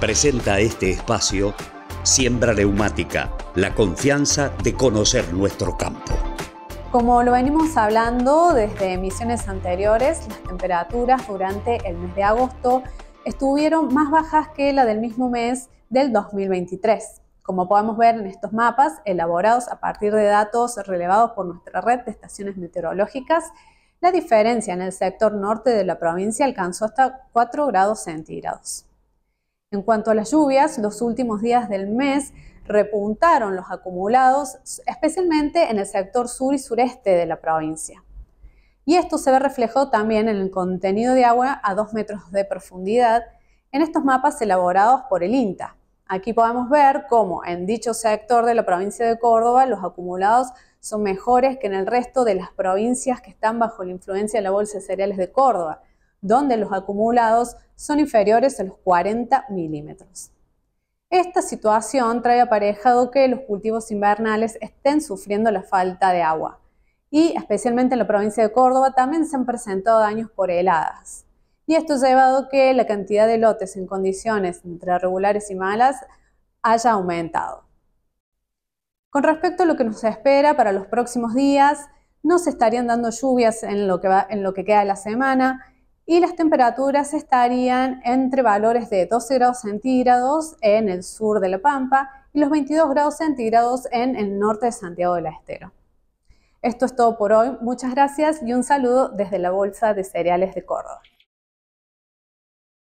Presenta este espacio Siembra Neumática, la confianza de conocer nuestro campo. Como lo venimos hablando desde emisiones anteriores, las temperaturas durante el mes de agosto estuvieron más bajas que la del mismo mes del 2023. Como podemos ver en estos mapas, elaborados a partir de datos relevados por nuestra red de estaciones meteorológicas, la diferencia en el sector norte de la provincia alcanzó hasta 4 grados centígrados. En cuanto a las lluvias, los últimos días del mes repuntaron los acumulados, especialmente en el sector sur y sureste de la provincia. Y esto se ve reflejado también en el contenido de agua a 2 metros de profundidad en estos mapas elaborados por el INTA, Aquí podemos ver cómo en dicho sector de la provincia de Córdoba los acumulados son mejores que en el resto de las provincias que están bajo la influencia de la Bolsa de Cereales de Córdoba, donde los acumulados son inferiores a los 40 milímetros. Esta situación trae aparejado que los cultivos invernales estén sufriendo la falta de agua y especialmente en la provincia de Córdoba también se han presentado daños por heladas y esto ha llevado que la cantidad de lotes en condiciones entre regulares y malas haya aumentado. Con respecto a lo que nos espera para los próximos días, no se estarían dando lluvias en lo que, va, en lo que queda de la semana y las temperaturas estarían entre valores de 12 grados centígrados en el sur de La Pampa y los 22 grados centígrados en el norte de Santiago del Estero. Esto es todo por hoy, muchas gracias y un saludo desde la Bolsa de Cereales de Córdoba.